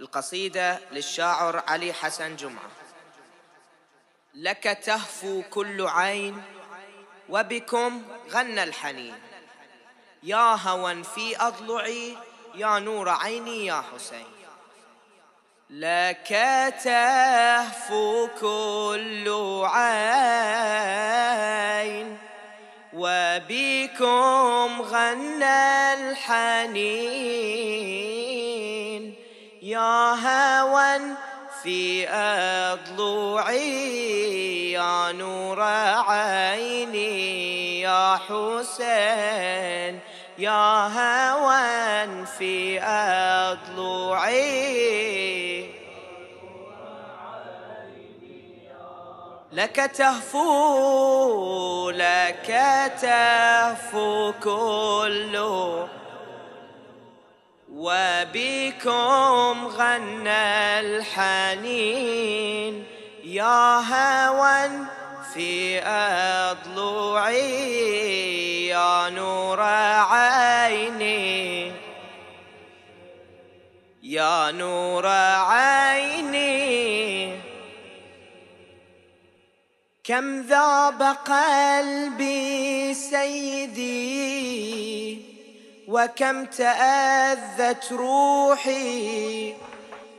القصيدة للشاعر علي حسن جمعة لك تهفو كل عين وبكم غنى الحنين يا هوى في أضلعي يا نور عيني يا حسين لك تهفو كل عين وبكم غنى الحنين يا هوى في أضلوعي يا نور عيني يا حسين يا هوى في أضلوعي لك تهفو لك تهفو كله وبكم غنى الحنين يا هوى في أضلوعي يا نور عيني يا نور عيني كم ذاب قلبي سيدي وكم تآذت روحي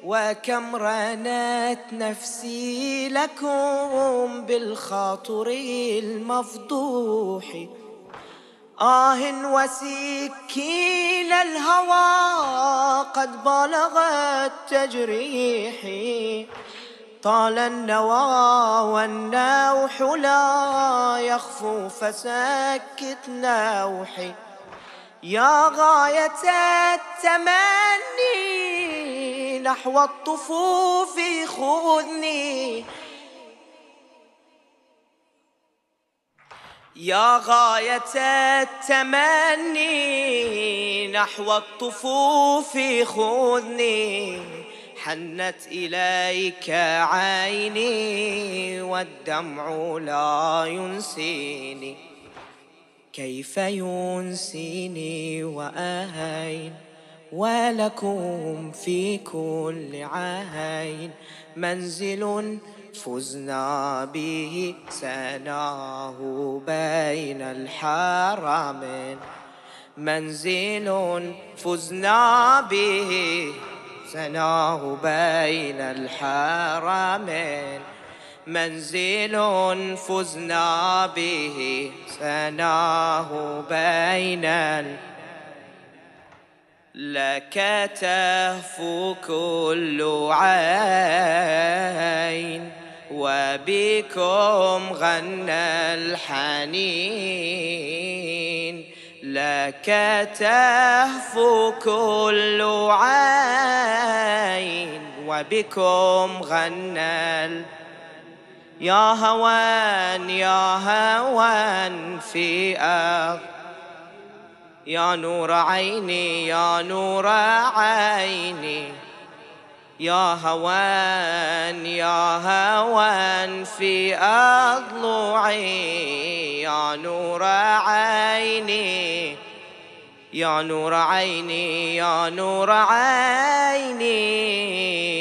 وكم رانت نفسي لكم بالخاطر المفضوح آه وسكين الهوى قد بلغت تجريحي طال النوى والنوح لا يخفو فسكت نوحي يا غاية التمني نحو الطفوف خذني يا غاية التمني نحو الطفوف خذني حنت إليك عيني والدمع لا ينسيني كيف ينسيني وأهين ولكم في كل عين منزل فزنا به سناه بين الحرمين منزل فزنا به سناه بين الحرمين منزل فزنا به سناه بين لك تهفو كل عين وبكم غنى الحنين لك تهفو كل عين وبكم غنى الحنين يا هوان يا هوان في أرض يا نور عيني يا نور عيني يا هوان يا هوان في أضلعي يا نور عيني يا نور عيني يا نور عيني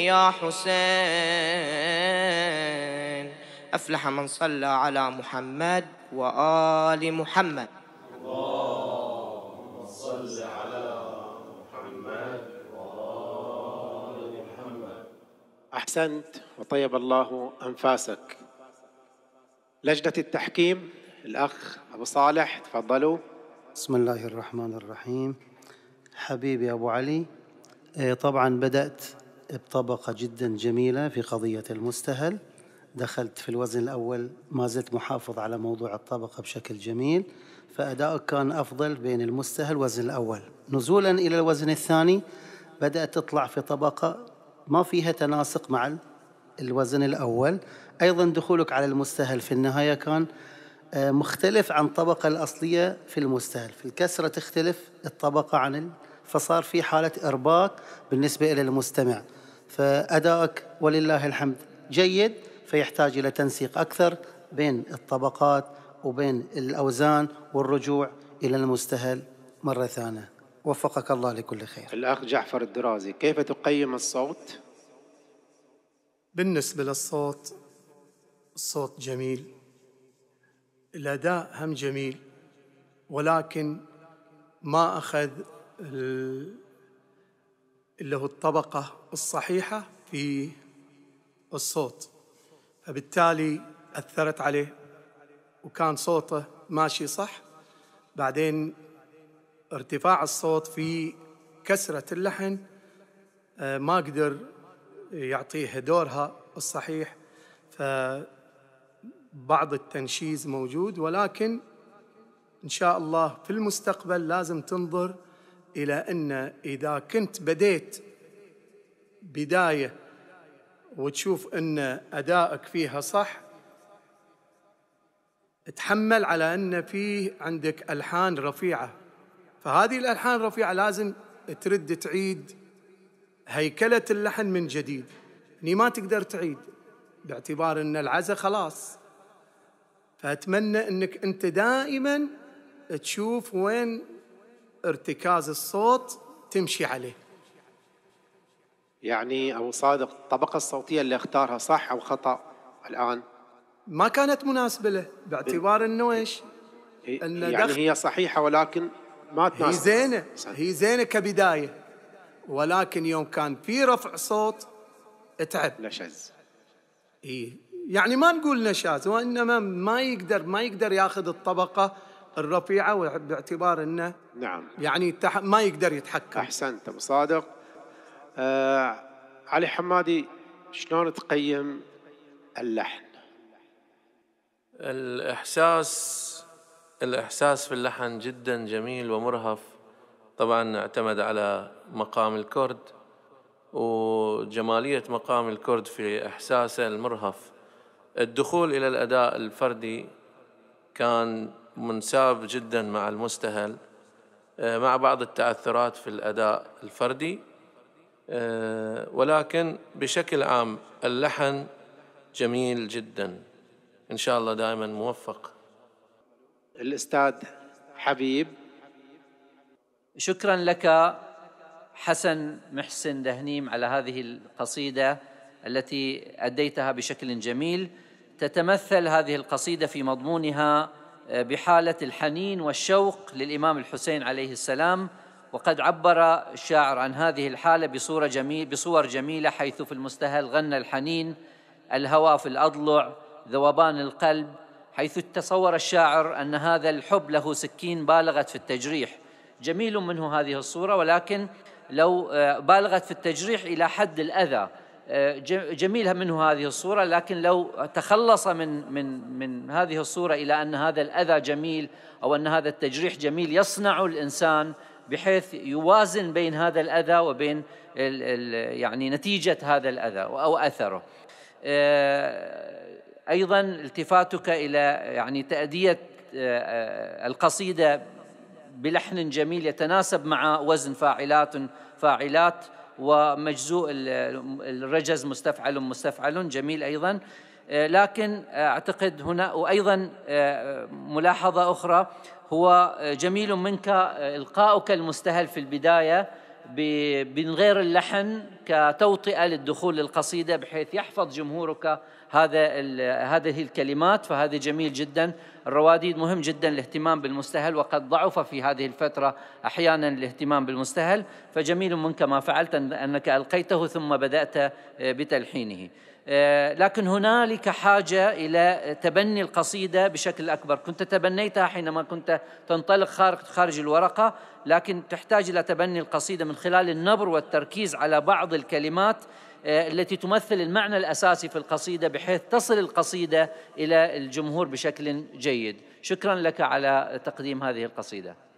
يا حسين أفلح من صلى على محمد وآل محمد اللهم صل على محمد وآل محمد أحسنت وطيب الله أنفاسك لجنة التحكيم الأخ أبو صالح تفضلوا بسم الله الرحمن الرحيم حبيبي أبو علي إيه، طبعا بدأت بطبقة جدا جميلة في قضية المستهل دخلت في الوزن الأول ما زلت محافظ على موضوع الطبقة بشكل جميل فأدائك كان أفضل بين المستهل والوزن الأول نزولا إلى الوزن الثاني بدأت تطلع في طبقة ما فيها تناسق مع الوزن الأول أيضا دخولك على المستهل في النهاية كان آه، مختلف عن الطبقة الأصلية في المستهل في الكسرة تختلف الطبقة عن فصار في حالة إرباك بالنسبة إلى المستمع فأدائك ولله الحمد جيد فيحتاج إلى تنسيق أكثر بين الطبقات وبين الأوزان والرجوع إلى المستهل مرة ثانية وفقك الله لكل خير الأخ جعفر الدرازي كيف تقيم الصوت؟ بالنسبة للصوت الصوت جميل الأداء هم جميل ولكن ما أخذ اللي هو الطبقة الصحيحة في الصوت فبالتالي أثرت عليه وكان صوته ماشي صح بعدين ارتفاع الصوت في كسرة اللحن آه، ما قدر يعطيه دورها الصحيح فبعض التنشيز موجود ولكن إن شاء الله في المستقبل لازم تنظر إلى أن إذا كنت بديت بداية وتشوف ان ادائك فيها صح تحمل على ان فيه عندك الحان رفيعه فهذه الالحان الرفيعه لازم ترد تعيد هيكله اللحن من جديد هني ما تقدر تعيد باعتبار ان العزة خلاص فاتمنى انك انت دائما تشوف وين ارتكاز الصوت تمشي عليه يعني أبو صادق الطبقة الصوتية اللي اختارها صح أو خطأ الآن ما كانت مناسبة له باعتبار أنه إيش أن يعني هي صحيحة ولكن ما تناسب هي زينة هي زينة كبداية ولكن يوم كان في رفع صوت اتعب نشز إيه يعني ما نقول نشاز وإنما ما يقدر ما يقدر ياخذ الطبقة الرفيعة باعتبار أنه نعم يعني ما يقدر يتحكم أحسنت أبو صادق آه علي حمادي شلون تقيم اللحن الإحساس الإحساس في اللحن جدا جميل ومرهف طبعا اعتمد على مقام الكرد وجمالية مقام الكرد في إحساسه المرهف الدخول إلى الأداء الفردي كان منساب جدا مع المستهل آه، مع بعض التأثرات في الأداء الفردي آه، ولكن بشكل عام اللحن جميل جدا إن شاء الله دائما موفق الأستاذ حبيب شكرا لك حسن محسن دهنيم على هذه القصيدة التي أديتها بشكل جميل تتمثل هذه القصيدة في مضمونها آه، بحالة الحنين والشوق للإمام الحسين عليه السلام وقد عبر الشاعر عن هذه الحالة بصورة جميل بصور جميلة حيث في المستهل غنى الحنين الهوى في الأضلع ذوبان القلب حيث تصور الشاعر أن هذا الحب له سكين بالغت في التجريح جميل منه هذه الصورة ولكن لو آه، بالغت في التجريح إلى حد الأذى آه، جميلة منه هذه الصورة لكن لو تخلص من من من هذه الصورة إلى أن هذا الأذى جميل أو أن هذا التجريح جميل يصنع الإنسان بحيث يوازن بين هذا الأذى وبين الـ الـ يعني نتيجة هذا الأذى أو أثره آه، أيضا التفاتك إلى يعني تأدية آه، آه، القصيدة بلحن جميل يتناسب مع وزن فاعلات فاعلات ومجزوء الرجز مستفعل مستفعل جميل أيضا لكن أعتقد هنا وأيضا ملاحظة أخرى هو جميل منك إلقاؤك المستهل في البداية من غير اللحن كتوطئة للدخول للقصيدة بحيث يحفظ جمهورك هذا هذه الكلمات فهذا جميل جدا الرواديد مهم جدا الاهتمام بالمستهل وقد ضعف في هذه الفترة أحيانا الاهتمام بالمستهل فجميل منك ما فعلت أنك ألقيته ثم بدأت بتلحينه آه، لكن هنالك حاجة إلى تبني القصيدة بشكل أكبر كنت تبنيتها حينما كنت تنطلق خارج, خارج الورقة لكن تحتاج إلى تبني القصيدة من خلال النبر والتركيز على بعض الكلمات آه، التي تمثل المعنى الأساسي في القصيدة بحيث تصل القصيدة إلى الجمهور بشكل جيد شكرا لك على تقديم هذه القصيدة